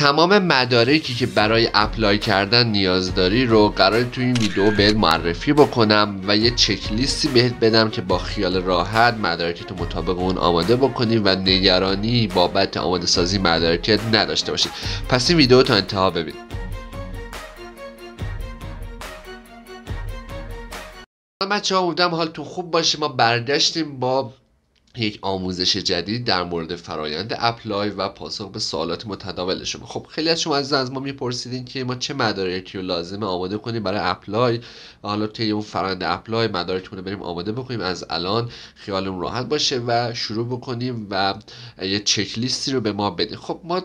تمام مدارکی که برای اپلای کردن نیاز داری رو قرار توی این ویدیو بهت معرفی بکنم و یه چک لیستی بهت بدم که با خیال راحت تو مطابق اون آماده بکنی و نگرانی بابت آماده سازی مدارکت نداشته باشی پس این ویدیو تا انتها ببین بچه ها حال تو خوب باشه ما برگشتیم با یک آموزش جدید در مورد فرایند اپلای و پاسخ به سوالات متداول شما خب خیلی از شما از از ما میپرسیدین که ما چه مدارکی رو لازمه آماده کنیم برای اپلای و حالا طی اون فرآیند اپلای مدارکمون رو بریم آماده بکنیم از الان خیالمون راحت باشه و شروع بکنیم و یه چک لیستی رو به ما بدین خب ما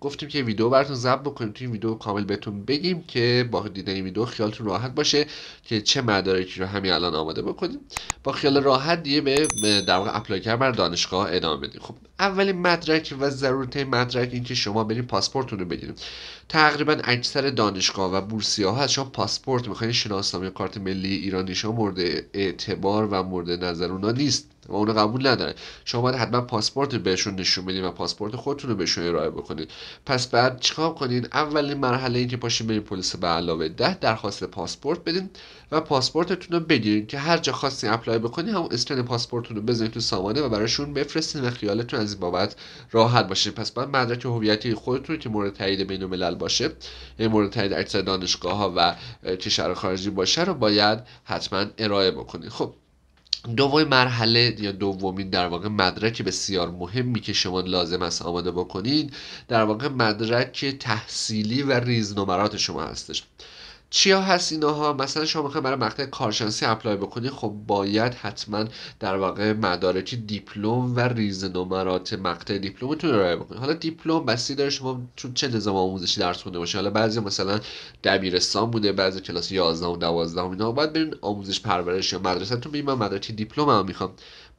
گفتیم که ویدیو براتون ضبط بکنیم تو این ویدیو کامل بهتون بگیم که با دیدن این ویدیو خیالتون راحت باشه که چه مدارکی رو همین الان آماده بکنیم با خیال راحت دیگه به در واقع اپلای کردن دانشگاه ادامه بدیم خب اولین مدرک و ضرورت مدرک این که شما برید پاسپورتتون رو بگیرید تقریبا اکثر دانشگاه و بورسیه ها از شما پاسپورت میخواین یعنی شناسنامه کارت ملی ایرانی شما مورد اعتبار و مورد نظر اونا نیست و اونو قبول نداره شما باید حتما پاسپورت بهشون نشون بدین و پاسپورت خودتون رو بهشون ارائه بکنید پس بعد چیکار کنین اولین مرحله اینکه که پاشین برین پلیس به علاوه ده درخواست پاسپورت بدین و پاسپورتتون رو بگیرین که هر جا خواستین اپلای بکنین هم اسکن پاسپورتتون رو بزنین تو سامانه و براشون بفرستین و خیالتون از این بابت راحت باشین پس بعد مدرک هویتی خودتون که مورد تایید بین الملل باشه یعنی مورد تایید اکثر دانشگاه ها و کشور خارجی باشه رو باید حتما ارائه بکنین خب دومی مرحله یا دومین در واقع مدرک بسیار مهمی که شما لازم است آماده بکنید در واقع مدرک تحصیلی و ریزنمرات شما هستش چیا هست ها؟ مثلا شما میخواید برای مقطع کارشناسی اپلای بکنید خب باید حتما در واقع مدارک دیپلم و ریز نمرات مقطع دیپلمتون رو ارائه بکنید حالا دیپلم بسی داره شما تو چه نظام آموزشی درس خونده باشه حالا بعضی مثلا دبیرستان بوده بعضی کلاس 11 و 12 اینا باید برین آموزش پرورش یا مدرسه تو من مدارک دیپلم هم میخوام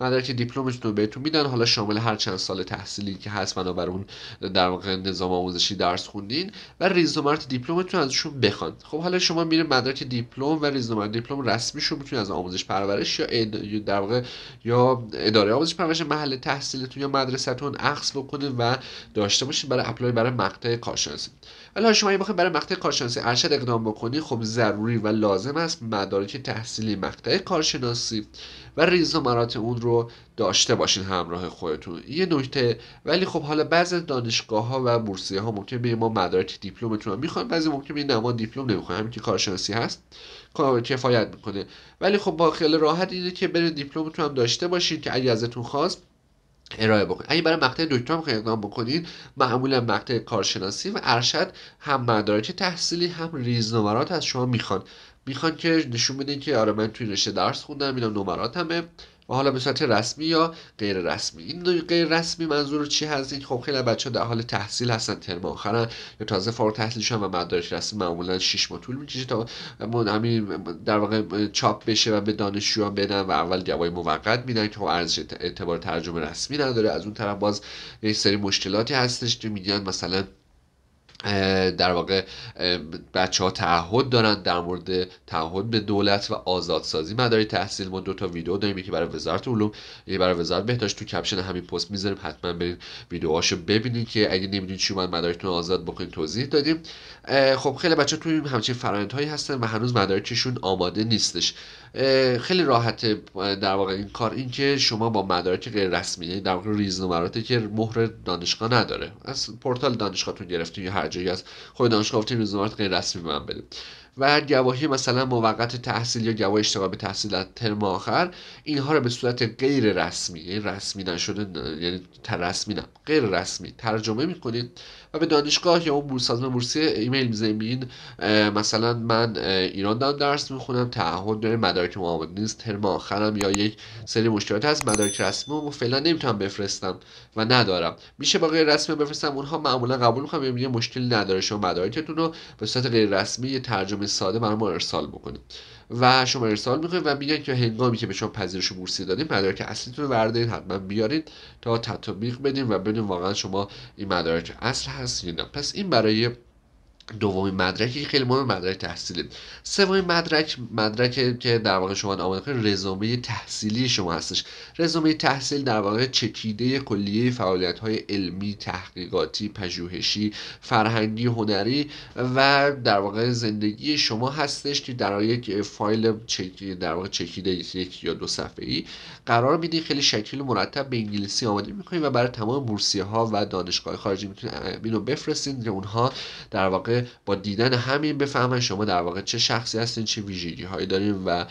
مدرک دیپلمتون رو بهتون میدن حالا شامل هر چند سال تحصیلی که هست اون در واقع نظام آموزشی درس خوندین و ریزنمرت دیپلمتون ازشون بخوان خب حالا شما میره مدرک دیپلم و رزومه دیپلم رسمی شو میتونید از آموزش پرورش یا اد... در واقع یا اداره آموزش پرورش محل تحصیلتون یا مدرسهتون اخذ بکنه و داشته باشین برای اپلای برای مقطع کارشناسی حالا شما برای مقطع کارشناسی ارشد اقدام بکنی خب ضروری و لازم است مدارک تحصیلی مقطع کارشناسی و ریزومرات اون رو داشته باشین همراه خودتون یه نکته ولی خب حالا بعضی دانشگاه ها و بورسیه ها ممکن به ما مدارک دیپلمتون رو میخوان بعضی ممکن به نما دیپلم نمیخوان همین که کارشناسی هست کفایت میکنه ولی خب با خیال راحت اینه که برید دیپلمتون هم داشته باشین که اگه ازتون خواست ارائه بکنید اگه برای مقطع دکترا هم اقدام بکنید معمولا مقطع کارشناسی و ارشد هم مدارک تحصیلی هم ریزنمرات از شما میخوان میخوان که نشون بده که آره من توی رشته درس خوندم اینا نمراتمه و حالا به صورت رسمی یا غیر رسمی این غیر رسمی منظور چی هست این خب خیلی بچه ها در حال تحصیل هستن ترم آخرن یا تازه فارغ تحصیل شدن و مدارک رسمی معمولا 6 ماه طول میکشه تا همین در واقع چاپ بشه و به دانشجویان بدن و اول گواهی موقت میدن که خب ارزش اعتبار ترجمه رسمی نداره از اون طرف باز یه سری مشکلاتی هستش که میگن مثلا در واقع بچه ها تعهد دارن در مورد تعهد به دولت و آزادسازی مداری تحصیل ما دو تا ویدیو داریم یکی برای وزارت علوم یکی برای وزارت بهداشت تو کپشن همین پست میذاریم حتما برید ویدیوهاشو ببینید که اگه نمیدونید چی باید مدارکتون آزاد بکنید توضیح دادیم خب خیلی بچه توی همچین فرآیندهایی هستن و هنوز مدارکشون آماده نیستش خیلی راحت در واقع این کار این که شما با مدارک غیر رسمی یعنی در واقع ریزنمراتی که مهر دانشگاه نداره از پورتال دانشگاهتون گرفتین یا هر توجهی از خود دانشگاه گفته روزنامه غیر رسمی به من بده و گواهی مثلا موقت تحصیل یا گواهی اشتغال به تحصیل در ترم آخر اینها رو به صورت غیر رسمی یعنی رسمی نشده یعنی رسمی نه غیر رسمی ترجمه میکنید و به دانشگاه یا اون موسی بورسی ایمیل میزنیم مثلا من ایران دارم درس میخونم تعهد داره مدارک معامل نیست ترم آخرم یا یک سری مشکلات هست مدارک رسمی و فعلا نمیتونم بفرستم و ندارم میشه با غیر رسمی بفرستم اونها معمولا قبول میکنم یا یعنی مشکل نداره شما مدارکتون رو به صورت غیر رسمی یه ترجمه ساده برام ارسال بکنید و شما ارسال میکنید و میگن که هنگامی که به شما پذیرش بورسی دادیم مدارک اصلیتون رو بردارید حتما بیارید تا تطبیق بدیم و ببینیم واقعا شما این مدارک اصل هست یا نه پس این برای دومین مدرکی خیلی مهم مدرک تحصیلی سومین مدرک مدرک که در واقع شما آماده کنید رزومه تحصیلی شما هستش رزومه تحصیل در واقع چکیده کلیه فعالیت های علمی تحقیقاتی پژوهشی فرهنگی هنری و در واقع زندگی شما هستش که در یک فایل در واقع چکیده یک یا دو صفحه ای قرار میدی خیلی شکل مرتب به انگلیسی آماده میکنید و برای تمام بورسیه ها و دانشگاه خارجی میتونید اینو بفرستید که اونها در واقع با دیدن همین بفهمن شما در واقع چه شخصی هستین چه ویژگی هایی دارین و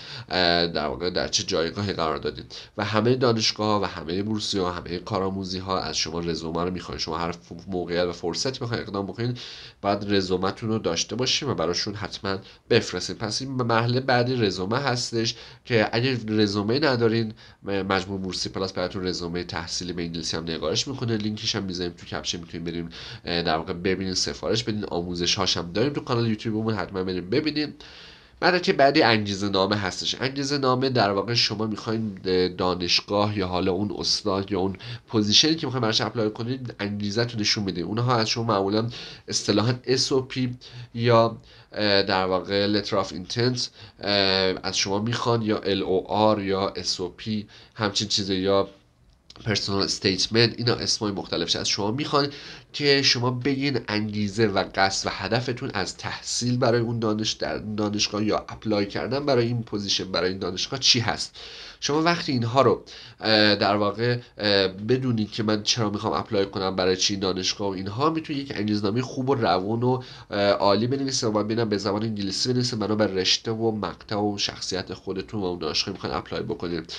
در واقع در چه جایگاهی قرار دادین و همه دانشگاه و همه بورسی ها همه کارآموزی ها از شما رزومه رو میخوان شما هر موقعیت و فرصت میخواین اقدام بکنین بعد رزومتون رو داشته باشین و براشون حتما بفرستین پس این مرحله بعدی رزومه هستش که اگر رزومه ندارین مجموع بورسی پلاس براتون رزومه تحصیلی به انگلیسی هم نگارش میکنه لینکش هم میذاریم تو کپشن میتونین بریم در واقع ببینین سفارش بدین آموزش هاشم داریم تو کانال یوتیوبمون حتما بریم ببینیم که بعدی انگیزه نامه هستش انگیزه نامه در واقع شما میخواین دانشگاه یا حالا اون استاد یا اون پوزیشنی که میخواین براش اپلای کنید انگیزه تو نشون میده اونها از شما معمولا اصطلاحا SOP یا در واقع letter of intent از شما میخوان یا LOR یا SOP همچین چیزه یا پرسونال استیتمنت اینا اسمای مختلفش از شما میخوان که شما بگین انگیزه و قصد و هدفتون از تحصیل برای اون دانش در دانشگاه یا اپلای کردن برای این پوزیشن برای این دانشگاه چی هست شما وقتی اینها رو در واقع بدونید که من چرا میخوام اپلای کنم برای چی دانشگاه و اینها میتونید یک انگیزنامه خوب و روان و عالی بنویسید و ببینم به زبان انگلیسی بنویسید بر رشته و مقطع و شخصیت خودتون و اون دانشگاه میخواین اپلای بکنید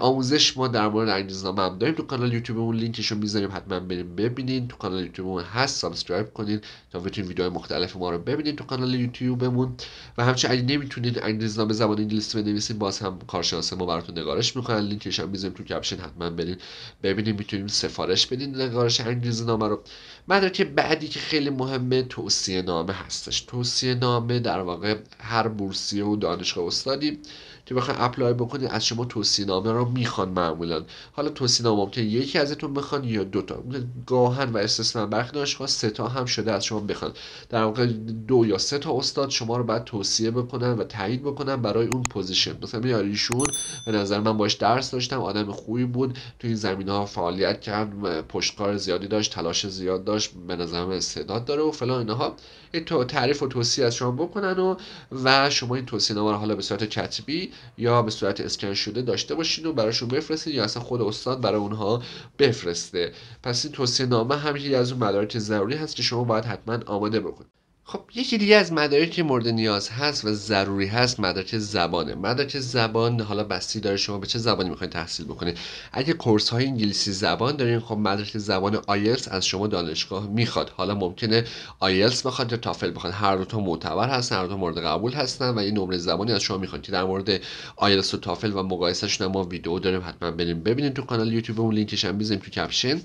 آموزش ما در مورد انگیزنامه هم داریم تو کانال یوتیوبمون لینکش رو میذاریم حتما بریم ببینین تو کانال یوتیوبمون هست سابسکرایب کنین تا بتونین ویدیوهای مختلف ما رو ببینین تو کانال یوتیوبمون و همچنین اگه نمیتونین نام زبان انگلیسی بنویسین باز هم کارشناس ما براتون نگارش میکنن لینکش هم میذاریم تو کپشن حتما برین ببینین میتونیم سفارش بدین نگارش انگلیسی نام رو مدرک بعدی که خیلی مهمه توصیه نامه هستش توصیه نامه در واقع هر بورسیه و دانشگاه استادی که بخوای اپلای بکنید از شما توصیه نامه رو میخوان معمولا حالا توصیه نامه ممکنه یکی ازتون بخوان یا دوتا گاهن و استثنا برخی دانشگاه سه تا هم شده از شما بخوان در واقع دو یا سه تا استاد شما رو باید توصیه بکنن و تایید بکنن برای اون پوزیشن مثلا یاریشون به نظر من باش درس داشتم آدم خوبی بود تو این زمینه ها فعالیت کرد پشتکار زیادی داشت تلاش زیاد داشت به من استعداد داره و فلان اینها این تو تعریف و توصیه از شما بکنن و و شما این توصیه نامه رو حالا به صورت کتبی یا به صورت اسکن شده داشته باشین و براشون بفرستین یا اصلا خود استاد برای اونها بفرسته پس این توصیه نامه هم از اون مدارک ضروری هست که شما باید حتما آماده بکنید خب یکی دیگه از مدارکی که مورد نیاز هست و ضروری هست مدارک زبانه مدارک زبان حالا بستی داره شما به چه زبانی میخواین تحصیل بکنید اگه کورس های انگلیسی زبان دارین خب مدارک زبان آیلتس از شما دانشگاه میخواد حالا ممکنه آیلتس بخواد یا تافل بخواد هر دو تا معتبر هستن هر دو مورد قبول هستن و این نمره زبانی از شما میخواد که در مورد آیلتس و تافل و مقایسهشون ما ویدیو داریم حتما بریم ببینید تو کانال یوتیوب اون لینکش هم بزنیم تو کپشن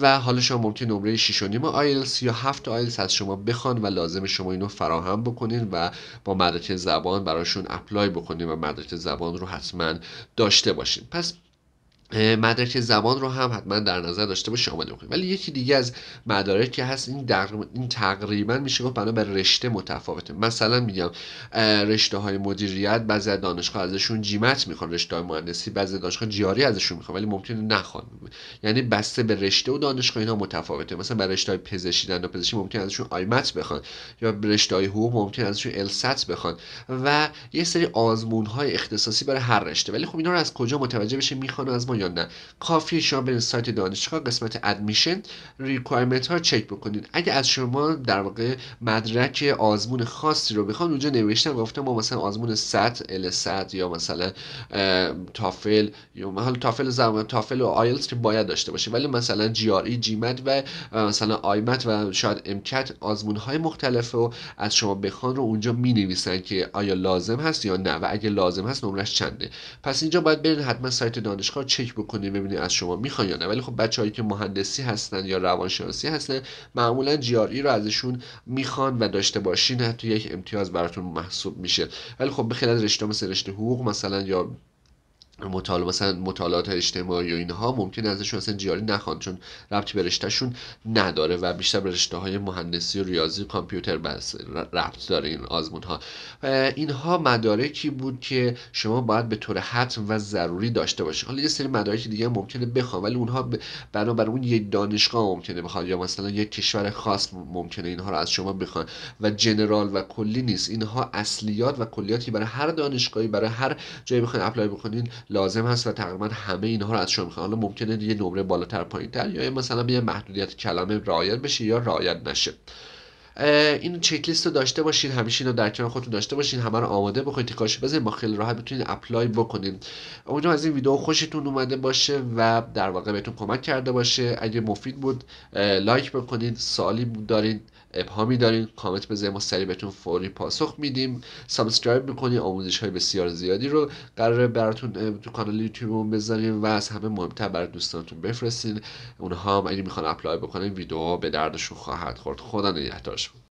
و حالا شما ممکن نمره 6.5 آیلتس یا 7 آیلتس از شما بخوان و لازم لازم شما اینو فراهم بکنین و با مدرک زبان براشون اپلای بکنین و مدرک زبان رو حتما داشته باشین پس مدرک زبان رو هم حتما در نظر داشته باش شامل بکنید ولی یکی دیگه از مدارک که هست این, در... این تقریبا میشه گفت بنا رشته متفاوته مثلا میگم رشته های مدیریت بعضی دانشگاه ازشون جیمت میخوان رشته های مهندسی بعضی دانشگاه جیاری ازشون میخوان ولی ممکنه نخوان یعنی بسته به رشته و دانشگاه اینها متفاوته مثلا برای رشته های پزشکی دندان پزشکی ممکن ازشون آیمت بخوان یا رشته های حقوق ممکن ازشون الست بخوان و یه سری آزمون های اختصاصی برای هر رشته ولی خب اینا رو از کجا متوجه بشه میخوان از ما یا کافی شما به سایت دانشگاه قسمت ادمیشن ریکوایرمنت ها چک بکنید اگه از شما در واقع مدرک آزمون خاصی رو بخوان اونجا نوشتن گفتم ما مثلا آزمون 100 ال 100 یا مثلا تافل یا مثلا تافل زمان تافل و آیلتس که باید داشته باشه ولی مثلا جی آر ای جیمت و مثلا آیمت و شاید امکت آزمون های مختلف رو از شما بخوان رو اونجا می نویسن که آیا لازم هست یا نه و اگه لازم هست نمرش چنده پس اینجا باید برین حتما سایت دانشگاه چک بکنید ببینید از شما میخوان یا نه ولی خب بچههایی که مهندسی هستن یا روانشناسی هستن معمولا جی e رو ازشون میخوان و داشته باشین حتی یک امتیاز براتون محسوب میشه ولی خب به خیلی از رشته مثل رشته حقوق مثلا یا مثلا مطالعات اجتماعی و اینها ممکن ازشون اصلا جیاری نخوان چون ربطی به رشتهشون نداره و بیشتر به رشته های مهندسی و ریاضی کامپیوتر بس ربط داره این آزمون ها اینها مدارکی بود که شما باید به طور حتم و ضروری داشته باشید حالا یه سری مدارک دیگه ممکنه بخوام ولی اونها بنابر اون یک دانشگاه ممکنه بخواد یا مثلا یک کشور خاص ممکنه اینها رو از شما بخوان و جنرال و کلی نیست اینها اصلیات و کلیاتی برای هر دانشگاهی برای هر جایی بخواید اپلای بکنین لازم هست و تقریبا همه اینها رو از شما حالا ممکنه یه نمره بالاتر پایینتر یا مثلا یه محدودیت کلمه رعایت بشه یا رعایت نشه این چک لیست رو داشته باشین همیشه اینو در کنار خودتون داشته باشین همه رو آماده بکنید تکاش بزنید با خیلی راحت بتونید اپلای بکنید اونجا از این ویدیو خوشتون اومده باشه و در واقع بهتون کمک کرده باشه اگه مفید بود لایک بکنید سوالی دارین ابهامی دارین کامنت بذارین ما سریع بهتون فوری پاسخ میدیم سابسکرایب میکنین آموزش های بسیار زیادی رو قرار براتون تو کانال یوتیوبمون بذاریم و از همه مهمتر برای دوستانتون بفرستین اونها هم اگه میخوان اپلای بکنن ویدیو به دردشون خواهد خورد خدا نگهدارشون